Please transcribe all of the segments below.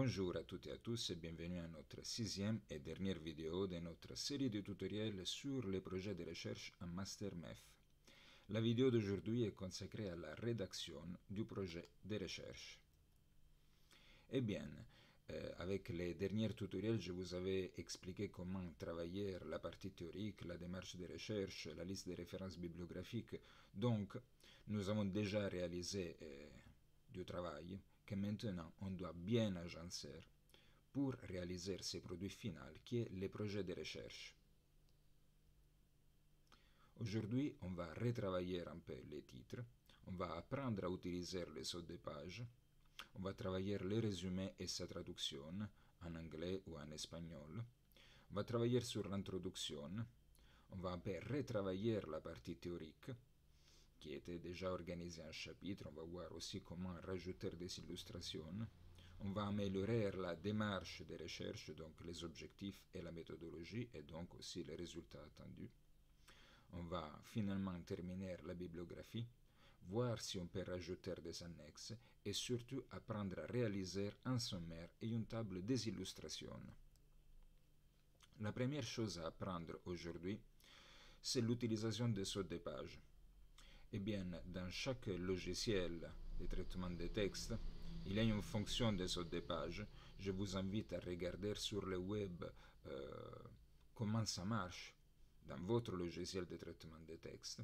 Bonjour à toutes et à tous et bienvenue à notre sixième et dernière vidéo de notre série de tutoriels sur les projets de recherche en Master La vidéo d'aujourd'hui est consacrée à la rédaction du projet de recherche. Eh bien, euh, avec les derniers tutoriels, je vous avais expliqué comment travailler la partie théorique, la démarche de recherche, la liste des références bibliographiques. Donc, nous avons déjà réalisé euh, du travail que maintenant on doit bien agencer pour réaliser ce produit final qui est le projet de recherche. Aujourd'hui, on va retravailler un peu les titres, on va apprendre à utiliser les sauts de page, on va travailler le résumé et sa traduction en anglais ou en espagnol, on va travailler sur l'introduction, on va un peu retravailler la partie théorique, qui était déjà organisé en chapitre. On va voir aussi comment rajouter des illustrations. On va améliorer la démarche des recherches, donc les objectifs et la méthodologie, et donc aussi les résultats attendus. On va finalement terminer la bibliographie, voir si on peut rajouter des annexes, et surtout apprendre à réaliser un sommaire et une table des illustrations. La première chose à apprendre aujourd'hui, c'est l'utilisation des sauts de pages. Eh bien, dans chaque logiciel de traitement de texte, il y a une fonction de saut de page. Je vous invite à regarder sur le web euh, comment ça marche dans votre logiciel de traitement de texte.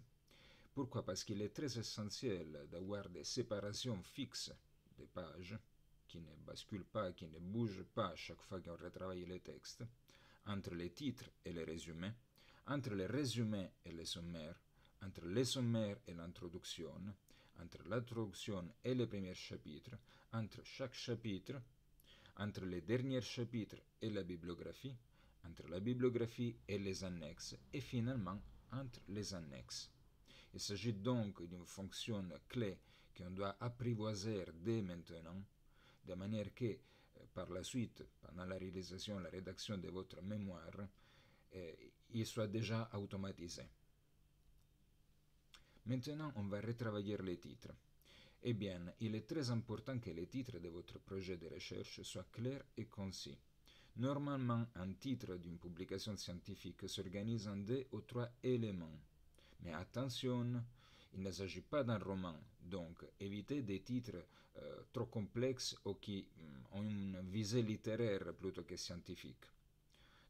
Pourquoi Parce qu'il est très essentiel d'avoir des séparations fixes des pages qui ne basculent pas, qui ne bougent pas à chaque fois qu'on retravaille les textes, entre les titres et les résumés, entre les résumés et les sommaires, entre les sommaires et l'introduction, entre l'introduction et les premiers chapitres, entre chaque chapitre, entre les derniers chapitres et la bibliographie, entre la bibliographie et les annexes, et finalement entre les annexes. Il s'agit donc d'une fonction clé qu'on doit apprivoiser dès maintenant, de manière que, euh, par la suite, pendant la réalisation, la rédaction de votre mémoire, euh, il soit déjà automatisé. Maintenant, on va retravailler les titres. Eh bien, il est très important que les titres de votre projet de recherche soient clairs et concis. Normalement, un titre d'une publication scientifique s'organise en deux ou trois éléments. Mais attention, il ne s'agit pas d'un roman, donc évitez des titres euh, trop complexes ou qui mm, ont une visée littéraire plutôt que scientifique.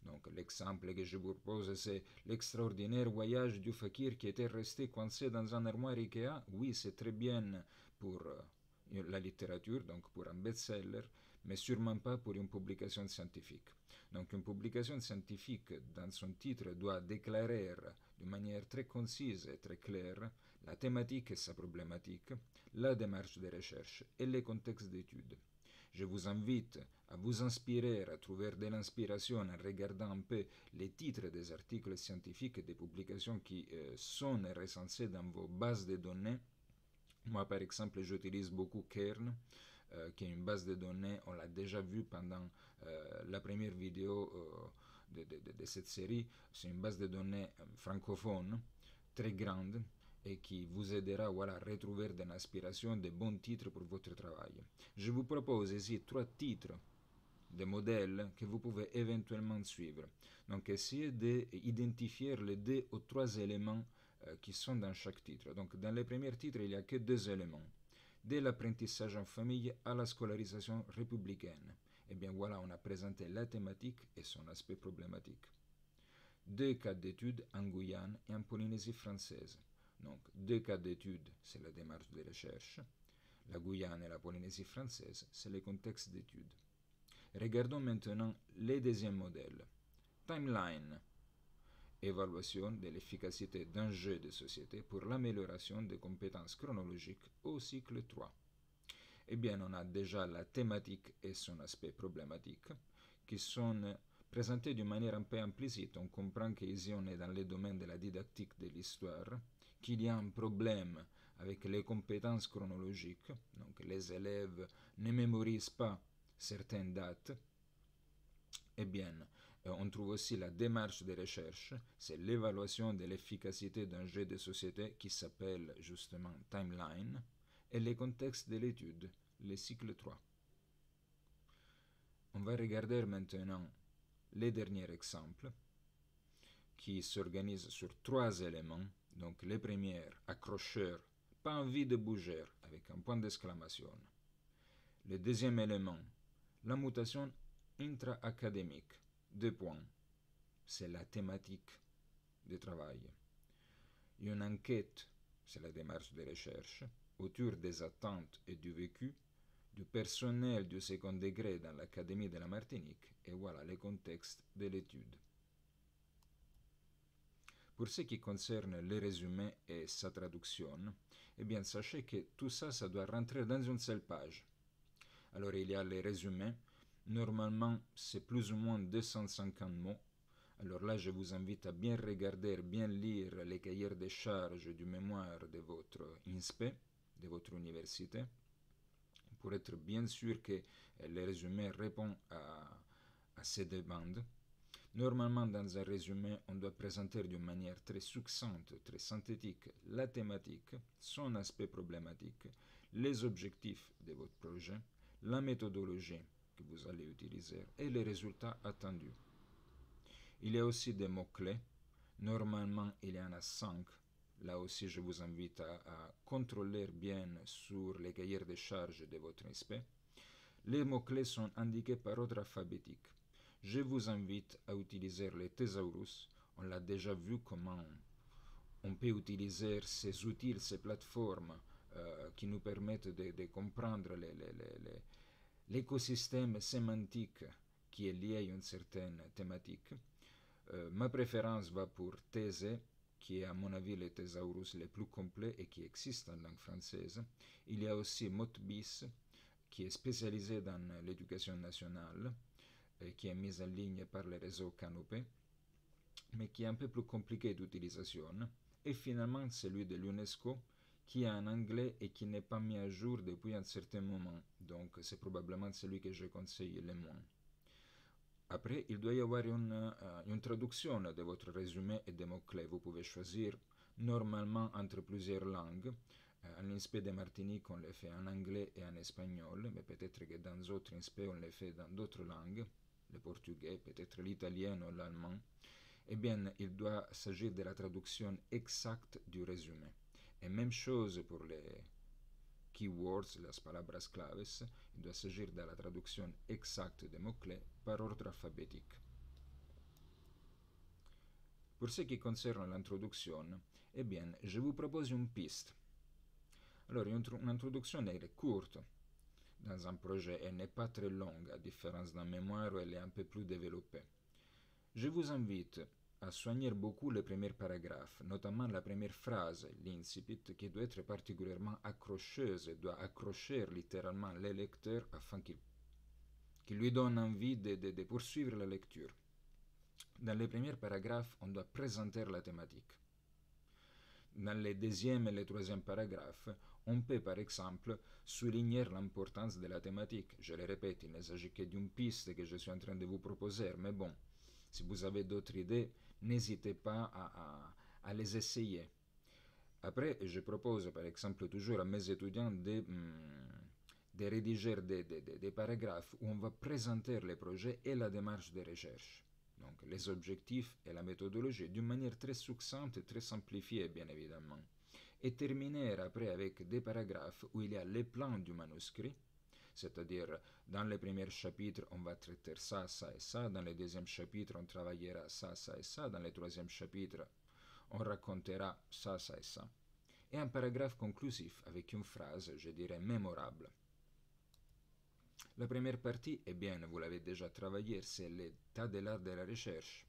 Donc l'exemple que je vous propose, c'est l'extraordinaire voyage du fakir qui était resté coincé dans un armoire Ikea. Oui, c'est très bien pour euh, la littérature, donc pour un best-seller, mais sûrement pas pour une publication scientifique. Donc une publication scientifique, dans son titre, doit déclarer de manière très concise et très claire la thématique et sa problématique, la démarche de recherche et les contextes d'études. Je vous invite à vous inspirer, à trouver de l'inspiration en regardant un peu les titres des articles scientifiques et des publications qui euh, sont recensés dans vos bases de données. Moi, par exemple, j'utilise beaucoup Kern, euh, qui est une base de données, on l'a déjà vu pendant euh, la première vidéo de, cette série. C'est une base de données francophone, très grande, et qui vous aidera voilà, à retrouver de l'inspiration, des bons titres pour votre travail je vous propose ici trois titres de modèles que vous pouvez éventuellement suivre. Donc essayez d'identifier les deux ou trois éléments euh, qui sont dans chaque titre. Donc dans les premiers titres il n'y a que deux éléments. De l'apprentissage en famille à la scolarisation républicaine. Et eh bien voilà, on a présenté la thématique et son aspect problématique. Deux cas d'études en Guyane et en Polynésie française. Donc deux cas d'études, c'est la démarche de recherche la Guyane et la Polynésie française, c'est le contexte d'étude. Regardons maintenant les deuxièmes modèles. Timeline. Évaluation de l'efficacité d'un jeu de société pour l'amélioration des compétences chronologiques au cycle 3. Eh bien, on a déjà la thématique et son aspect problématique qui sont présentés d'une manière un peu implicite. On comprend qu'ici on est dans le domaine de la didactique de l'histoire, qu'il y a un problème avec les compétences chronologiques, donc les élèves ne mémorisent pas certaines dates, eh bien, euh, on trouve aussi la démarche de recherche, c'est l'évaluation de l'efficacité d'un jeu de société qui s'appelle justement timeline, et les contextes de l'étude, les cycles 3. On va regarder maintenant les derniers exemples qui s'organisent sur trois éléments. Donc les premières, accrocheurs pas envie de bouger, avec un point d'exclamation. Le deuxième élément, la mutation intra-académique. Deux points. C'est la thématique du travail. Une enquête, c'est la démarche de recherche, autour des attentes et du vécu du personnel du second degré dans l'Académie de la Martinique, et voilà le contexte de l'étude. Pour ce qui concerne les résumés et sa traduction, eh bien sachez que tout ça, ça doit rentrer dans une seule page. Alors il y a le résumés. Normalement, c'est plus ou moins 250 mots. Alors là, je vous invite à bien regarder, bien lire les cahiers des charges du mémoire de votre INSPE, de votre université, pour être bien sûr que le résumé répond à ces demandes. Normalement, dans un résumé, on doit présenter d'une manière très succincte, très synthétique, la thématique, son aspect problématique, les objectifs de votre projet, la méthodologie que vous allez utiliser et les résultats attendus. Il y a aussi des mots-clés. Normalement, il y en a cinq. Là aussi, je vous invite à, contrôler bien sur les cahiers de charges de votre inspect. Les mots-clés sont indiqués par ordre alphabétique je vous invite à utiliser les Thésaurus, On l'a déjà vu comment on peut utiliser ces outils, ces plateformes euh, qui nous permettent de, comprendre l'écosystème sémantique qui est lié à une certaine thématique. Euh, ma préférence va pour Thésée, qui est à mon avis le thésaurus le plus complet et qui existe en langue française. Il y a aussi Motbis, qui est spécialisé dans l'éducation nationale, qui eh, est mise en ligne par le réseau Canopé, mais qui est un peu plus compliqué d'utilisation, et finalement celui de l'UNESCO, qui est en anglais et qui n'est pas mis à jour depuis un certain moment, donc c'est probablement celui que je conseille le moins. Après, il doit y avoir une, euh, une traduction de votre résumé et des mots-clés. Vous pouvez choisir normalement entre plusieurs langues, à eh, l'INSPE de Martinique, on le fait en anglais et en espagnol, mais peut-être que dans d'autres INSPE, on le fait dans d'autres langues, le portugais, peut-être l'italien ou l'allemand. Eh bien, il doit s'agir de la traduction exacte du résumé. Et même chose pour les keywords, les palabras claves, il doit s'agir de la traduction exacte des mots-clés par ordre alphabétique. Pour ce qui concerne l'introduction, eh bien, je vous propose une piste. Alors, une introduction elle est courte dans un projet, elle n'est pas très longue, à différence d'un mémoire où elle est un peu plus développée. Je vous invite à soigner beaucoup les premiers paragraphes, notamment la première phrase, l'incipit, qui doit être particulièrement accrocheuse et doit accrocher littéralement les lecteurs afin qu'ils lui donne envie de, poursuivre la lecture. Dans les premiers paragraphes, on doit présenter la thématique. Dans les deuxièmes et les troisième paragraphes, on peut par exemple souligner l'importance de la thématique. Je le répète, il ne s'agit que d'une piste que je suis en train de vous proposer, mais bon, si vous avez d'autres idées, n'hésitez pas à, les essayer. Après, je propose par exemple toujours à mes étudiants de, mm, rédiger des, des paragraphes où on va présenter les projets et la démarche de recherche. Donc les objectifs et la méthodologie d'une manière très succincte et très simplifiée, bien évidemment et terminer après avec des paragraphes où il y a les plans du manuscrit, c'est-à-dire dans les premiers chapitres on va traiter ça, ça et ça, dans les deuxième chapitres on travaillera ça, ça et ça, dans les troisième chapitre on racontera ça, ça et ça, et un paragraphe conclusif avec une phrase, je dirais, mémorable. La première partie, eh bien, vous l'avez déjà travaillée, c'est l'état de l'art de la recherche.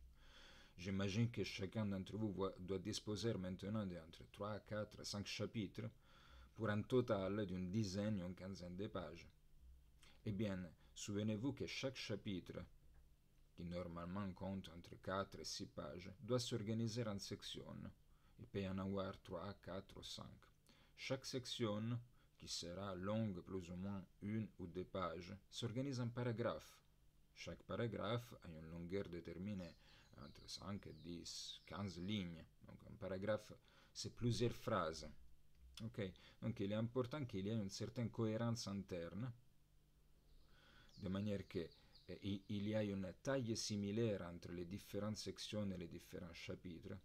J'imagine que chacun d'entre vous doit disposer maintenant d'entre 3, 4, 5 chapitres pour un total d'une dizaine ou une quinzaine de pages. Eh bien, souvenez-vous que chaque chapitre, qui normalement compte entre 4 et 6 pages, doit s'organiser en sections. Il peut y en avoir 3, 4 ou 5. Chaque section, qui sera longue plus ou moins une ou deux pages, s'organise en paragraphes. Chaque paragraphe a une longueur déterminée entre 5, 10, 15 lignes. Donc un paragraphe, c'est plusieurs phrases. Okay. Donc il est important qu'il y ait une certaine cohérence interne, de manière qu'il eh, il y ait une taille similaire entre les différentes sections et les différents chapitres.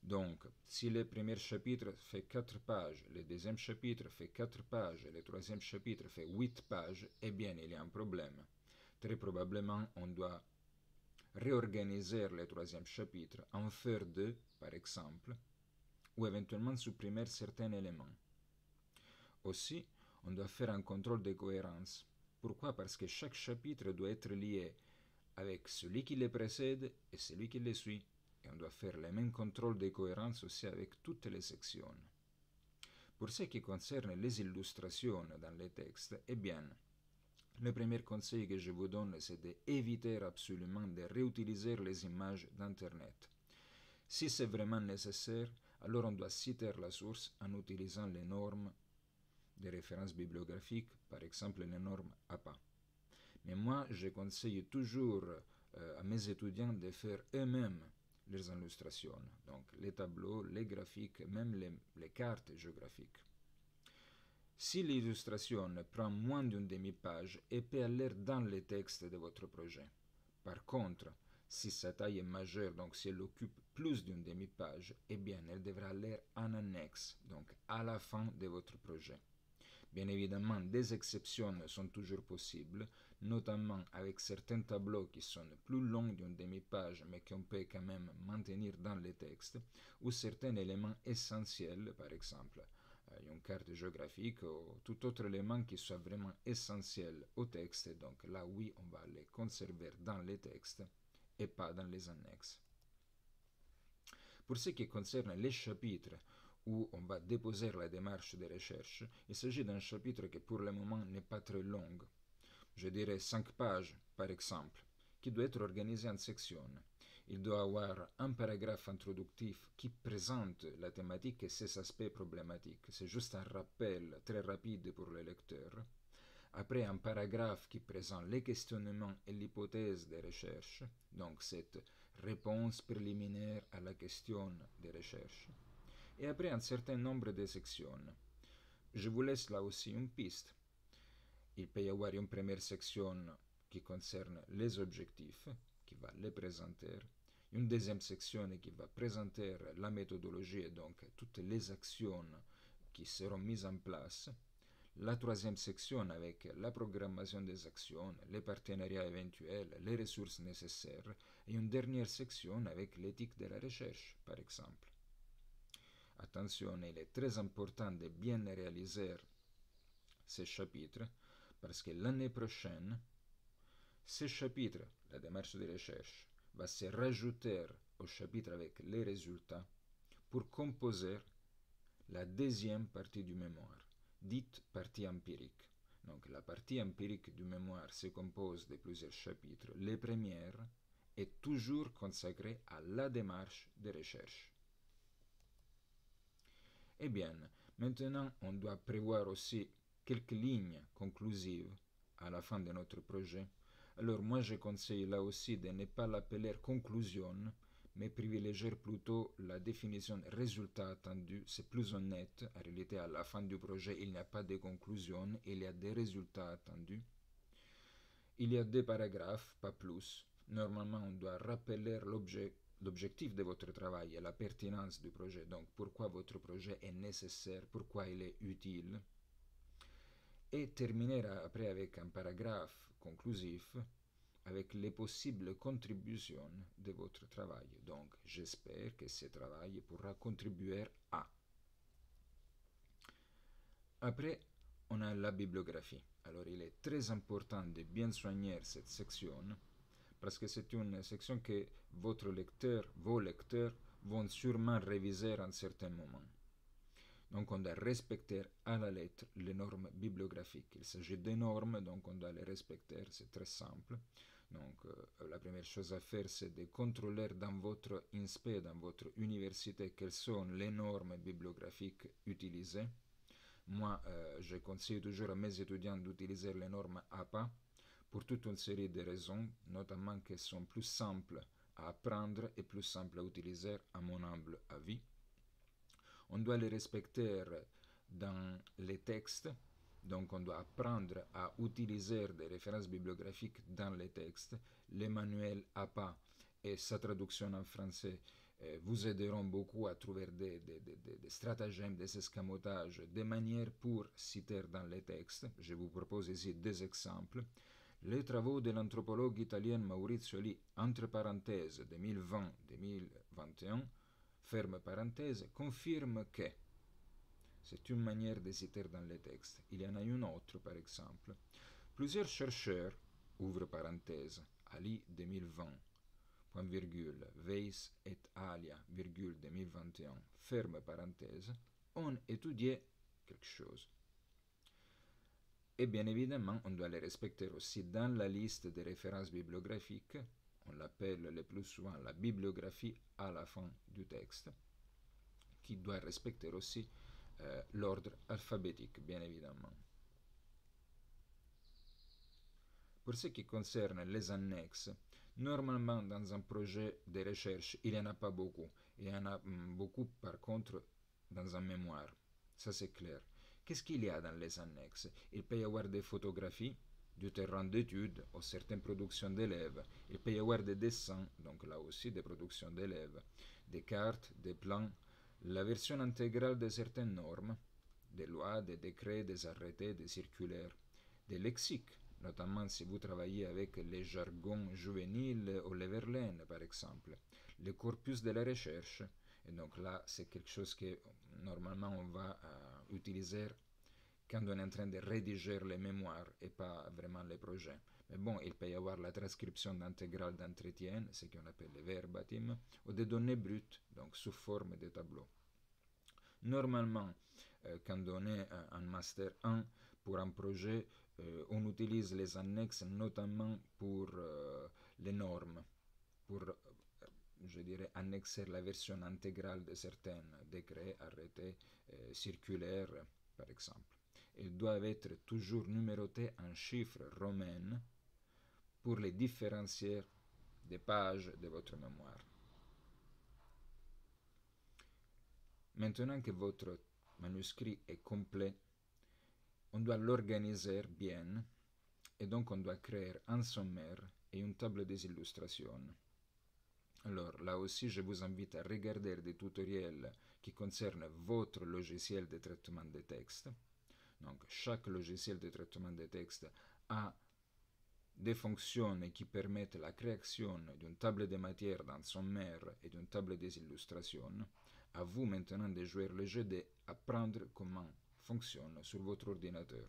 Donc, si le premier chapitre fait 4 pages, le deuxième chapitre fait 4 pages, le troisième chapitre fait 8 pages, eh bien, il y a un problème. Très probablement, on doit réorganiser le troisième chapitre, en faire deux, par exemple, ou éventuellement supprimer certains éléments. Aussi, on doit faire un contrôle de cohérence. Pourquoi Parce que chaque chapitre doit être lié avec celui qui le précède et celui qui le suit. Et on doit faire le même contrôle de cohérence aussi avec toutes les sections. Pour ce qui concerne les illustrations dans les textes, eh bien, le premier conseil que je vous donne, c'est d'éviter absolument de réutiliser les images d'Internet. Si c'est vraiment nécessaire, alors on doit citer la source en utilisant les normes des références bibliographiques, par exemple les normes APA. Mais moi, je conseille toujours euh, à mes étudiants de faire eux-mêmes les illustrations, donc les tableaux, les graphiques, même les cartes géographiques. Si l'illustration prend moins d'une demi-page et peut aller dans le texte de votre projet. Par contre, si sa taille est majeure, donc si elle occupe plus d'une demi-page, eh bien elle devra aller en annexe, donc à la fin de votre projet. Bien évidemment, des exceptions sont toujours possibles, notamment avec certains tableaux qui sont plus longs d'une demi-page mais qu'on peut quand même maintenir dans les textes, ou certains éléments essentiels, par exemple euh, une carte géographique ou euh, tout autre élément qui soit vraiment essentiel au texte. Donc là, oui, on va les conserver dans les textes et pas dans les annexes. Pour ce qui concerne les chapitres où on va déposer la démarche de recherche, il s'agit d'un chapitre qui pour le moment n'est pas très long, je dirais 5 pages par exemple, qui doit être organisé en sections il doit avoir un paragraphe introductif qui présente la thématique et ses aspects problématiques. C'est juste un rappel très rapide pour le lecteur. Après, un paragraphe qui présente les questionnements et l'hypothèse des recherches, donc cette réponse préliminaire à la question des recherches. Et après, un certain nombre de sections. Je vous laisse là aussi une piste. Il peut y avoir une première section qui concerne les objectifs, qui va les présenter, une deuxième section qui va présenter la méthodologie et donc toutes les actions qui seront mises en place. La troisième section avec la programmation des actions, les partenariats éventuels, les ressources nécessaires et une dernière section avec l'éthique de la recherche, par exemple. Attention, il est très important de bien réaliser ces chapitres parce que l'année prochaine, ces chapitres, la démarche de recherche, va se rajouter au chapitre avec les résultats pour composer la deuxième partie du mémoire, dite partie empirique. Donc la partie empirique du mémoire se compose de plusieurs chapitres. Le premier est toujours consacré à la démarche de recherche. Eh bien, maintenant on doit prévoir aussi quelques lignes conclusives à la fin de notre projet alors moi je conseille là aussi de ne pas l'appeler conclusion, mais privilégier plutôt la définition résultat attendu, c'est plus honnête. En réalité, à la fin du projet, il n'y a pas de conclusion, il y a des résultats attendus. Il y a deux paragraphes, pas plus. Normalement, on doit rappeler l'objectif de votre travail et la pertinence du projet, donc pourquoi votre projet est nécessaire, pourquoi il est utile. Et terminer après avec un paragraphe conclusif avec les possibles contributions de votre travail. Donc, j'espère que ce travail pourra contribuer à. Après, on a la bibliographie. Alors, il est très important de bien soigner cette section parce que c'est une section que votre lecteur, vos lecteurs, vont sûrement réviser à un certain moment. Donc on doit respecter à la lettre les normes bibliographiques. Il s'agit des normes, donc on doit les respecter, c'est très simple. Donc euh, la première chose à faire, c'est de contrôler dans votre INSPE, dans votre université, quelles sont les normes bibliographiques utilisées. Moi, euh, je conseille toujours à mes étudiants d'utiliser les normes APA pour toute une série de raisons, notamment qu'elles sont plus simples à apprendre et plus simples à utiliser à mon humble avis. On doit les respecter euh, dans les textes, donc on doit apprendre à utiliser des références bibliographiques dans les textes. Le manuel APA et sa traduction en français euh, vous aideront beaucoup à trouver des, stratagèmes, des escamotages, des manières pour citer dans les textes. Je vous propose ici des exemples. Les travaux de l'anthropologue italien Maurizio Li, entre parenthèses, 2020-2021, ferme parenthèse, confirme que. C'est une manière de citer dans les textes. Il y en a une autre, par exemple. Plusieurs chercheurs, ouvre parenthèse, Ali 2020, point virgule, Weiss et Alia, virgule 2021, ferme parenthèse, ont étudié quelque chose. Et bien évidemment, on doit les respecter aussi dans la liste des références bibliographiques on l'appelle le plus souvent la bibliographie à la fin du texte, qui doit respecter aussi euh, l'ordre alphabétique, bien évidemment. Pour ce qui concerne les annexes, normalement dans un projet de recherche, il n'y en a pas beaucoup. Il y en a hum, beaucoup par contre dans un mémoire. Ça c'est clair. Qu'est-ce qu'il y a dans les annexes Il peut y avoir des photographies, du terrain d'études aux certaines productions d'élèves. Il peut y avoir des dessins, donc là aussi des productions d'élèves, des cartes, des plans, la version intégrale de certaines normes, des lois, des décrets, des arrêtés, des circulaires, des lexiques, notamment si vous travaillez avec les jargons juvéniles ou les verlaines par exemple, le corpus de la recherche, et donc là c'est quelque chose que euh, normalement on va euh, utiliser quand on est en train de rédiger les mémoires et pas vraiment les projets. Mais bon, il peut y avoir la transcription d'intégrale d'entretien, ce qu'on appelle le verbatim, ou des données brutes, donc sous forme de tableaux. Normalement, euh, quand on est euh, en master 1 pour un projet, euh, on utilise les annexes notamment pour les normes, pour je dirais, annexer la version intégrale de certains décrets, arrêtés, circulaires, par exemple et doivent être toujours numéroté en chiffres romains pour les différencier des pages de votre mémoire. Maintenant que votre manuscrit est complet, on doit l'organiser bien et donc on doit créer un sommaire et une table des illustrations. Alors là aussi, je vous invite à regarder des tutoriels qui concernent votre logiciel de traitement des textes. Donc chaque logiciel de traitement de texte a des fonctions qui permettent la création d'une table de matière dans son maire et d'une table des illustrations. À vous maintenant de jouer le jeu d'apprendre comment fonctionne sur votre ordinateur.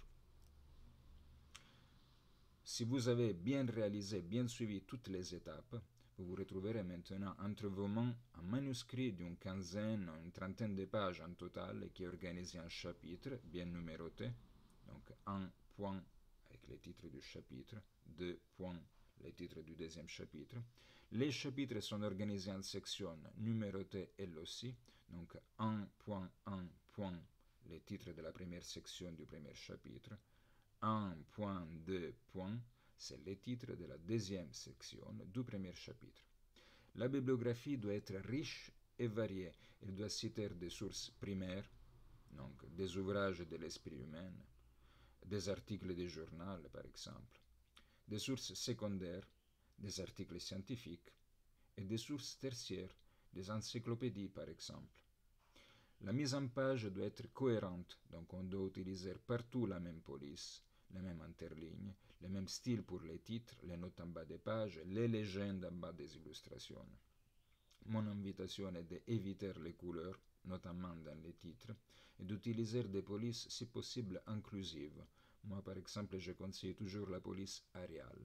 Si vous avez bien réalisé, bien suivi toutes les étapes, vous retrouverez maintenant entre vos mains un manuscrit d'une quinzaine, une trentaine de pages en total qui est organisé en chapitres bien numérotés. Donc un point avec les titres du chapitre, deux points les titres du deuxième chapitre. Les chapitres sont organisés en sections numérotées elles aussi. Donc un Point, un point, les titres de la première section du premier chapitre. 1.2. Point, c'est le titre de la deuxième section du premier chapitre. La bibliographie doit être riche et variée. Elle doit citer des sources primaires, donc des ouvrages de l'esprit humain, des articles de journal par exemple, des sources secondaires, des articles scientifiques et des sources tertiaires, des encyclopédies par exemple. La mise en page doit être cohérente, donc on doit utiliser partout la même police les mêmes interlignes, les mêmes style pour les titres, les notes en bas des pages, les légendes en bas des illustrations. Mon invitation est d'éviter les couleurs, notamment dans les titres, et d'utiliser des polices si possible inclusives. Moi, par exemple, je conseille toujours la police Arial.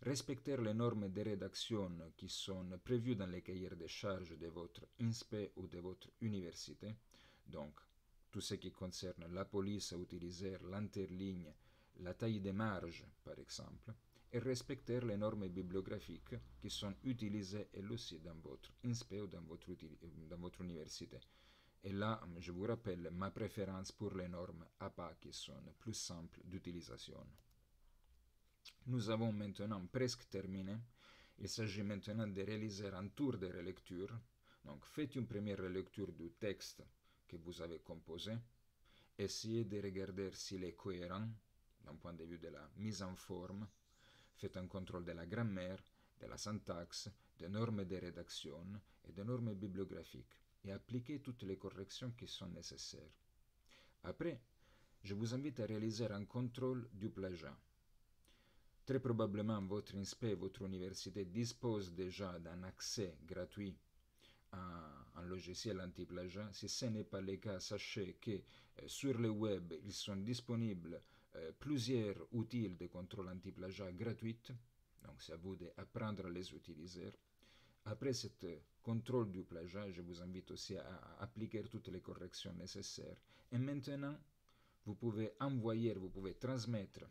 Respecter les normes de rédaction qui sont prévues dans les cahiers de charges de votre INSPE ou de votre université, donc tout ce qui concerne la police à utiliser l'interligne, la taille des marges, par exemple, et respecter les normes bibliographiques qui sont utilisées elles aussi dans votre INSPE ou votre, dans votre université. Et là, je vous rappelle ma préférence pour les normes APA qui sont plus simples d'utilisation. Nous avons maintenant presque terminé. Il s'agit maintenant de réaliser un tour de relecture. Donc faites une première relecture du texte que vous avez composé. Essayez de regarder s'il est cohérent d'un point de vue de la mise en forme. Faites un contrôle de la grammaire, de la syntaxe, des normes de rédaction et des normes bibliographiques et appliquez toutes les corrections qui sont nécessaires. Après, je vous invite à réaliser un contrôle du plagiat. Très probablement, votre INSPE et votre université disposent déjà d'un accès gratuit un, logiciel anti-plagiat. Si ce n'est pas le cas, sachez que euh, sur le web, ils sont disponibles euh, plusieurs outils de contrôle anti-plagiat gratuits. Donc c'est à vous d'apprendre à les utiliser. Après ce euh, contrôle du plagiat, je vous invite aussi à appliquer toutes les corrections nécessaires. Et maintenant, vous pouvez envoyer, vous pouvez transmettre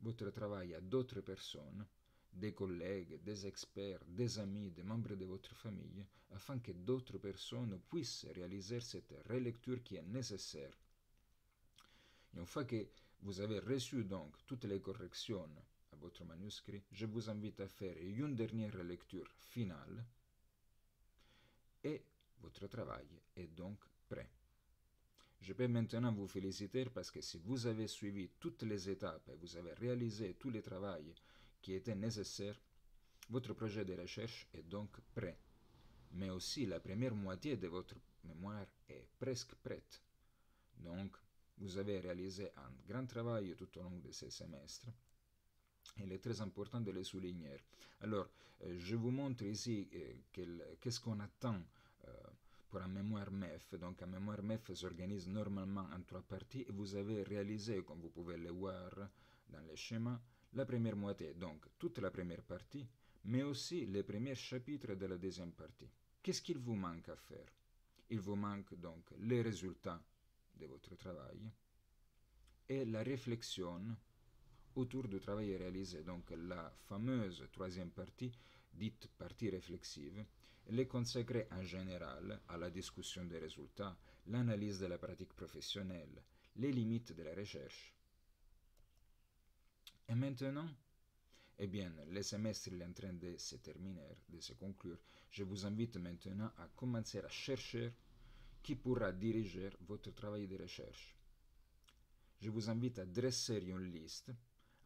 votre travail à d'autres personnes des collègues, des experts, des amis, des membres de votre famille, afin que d'autres personnes puissent réaliser cette relecture qui est nécessaire. une fois que vous avez reçu donc toutes les corrections à votre manuscrit, je vous invite à faire une dernière relecture finale et votre travail est donc prêt. Je peux maintenant vous féliciter parce que si vous avez suivi toutes les étapes et vous avez réalisé tous les travaux qui était nécessaire, votre projet de recherche est donc prêt. Mais aussi la première moitié de votre mémoire est presque prête. Donc, vous avez réalisé un grand travail tout au long de ces semestres. Il est très important de le souligner. Alors, euh, je vous montre ici euh, qu'est-ce qu'on attend euh, pour un mémoire MEF. Donc, un mémoire MEF s'organise normalement en trois parties et vous avez réalisé, comme vous pouvez le voir dans le schéma, la première moitié, donc toute la première partie, mais aussi les premiers chapitres de la deuxième partie. Qu'est-ce qu'il vous manque à faire Il vous manque donc les résultats de votre travail et la réflexion autour du travail réalisé, donc la fameuse troisième partie, dite partie réflexive, elle consacrer en général à la discussion des résultats, l'analyse de la pratique professionnelle, les limites de la recherche, et maintenant Eh bien, le semestre est en train de se terminer, de se conclure. Je vous invite maintenant à commencer à chercher qui pourra diriger votre travail de recherche. Je vous invite à dresser une liste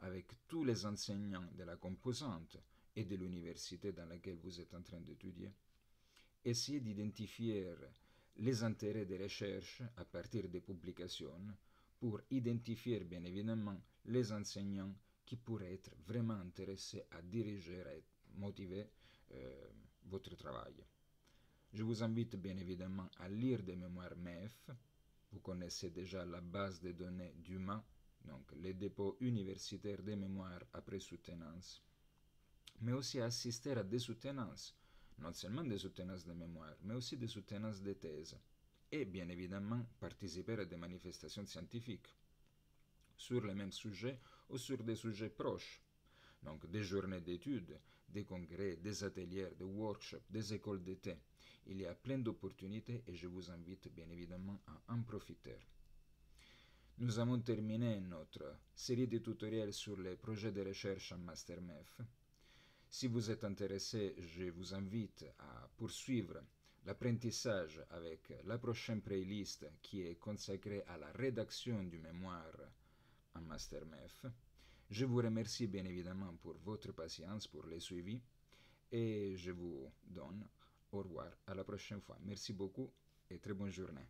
avec tous les enseignants de la composante et de l'université dans laquelle vous êtes en train d'étudier. Essayez d'identifier les intérêts de recherche à partir des publications pour identifier bien évidemment les enseignants qui pourraient être vraiment intéressés à diriger et motiver euh, votre travail. Je vous invite bien évidemment à lire des mémoires MEF. Vous connaissez déjà la base des données d'UMA, donc les dépôts universitaires des mémoires après soutenance, mais aussi à assister à des soutenances, non seulement des soutenances de mémoire, mais aussi des soutenances de thèses, et bien évidemment participer à des manifestations scientifiques sur les mêmes sujets ou sur des sujets proches. Donc des journées d'études, des congrès, des ateliers, des workshops, des écoles d'été. Il y a plein d'opportunités et je vous invite bien évidemment à en profiter. Nous avons terminé notre série de tutoriels sur les projets de recherche en MasterMef. Si vous êtes intéressé, je vous invite à poursuivre l'apprentissage avec la prochaine playlist qui est consacrée à la rédaction du mémoire Master MEF. Je vous remercie bien évidemment pour votre patience, pour les suivis, et je vous donne au revoir à la prochaine fois. Merci beaucoup et très bonne journée.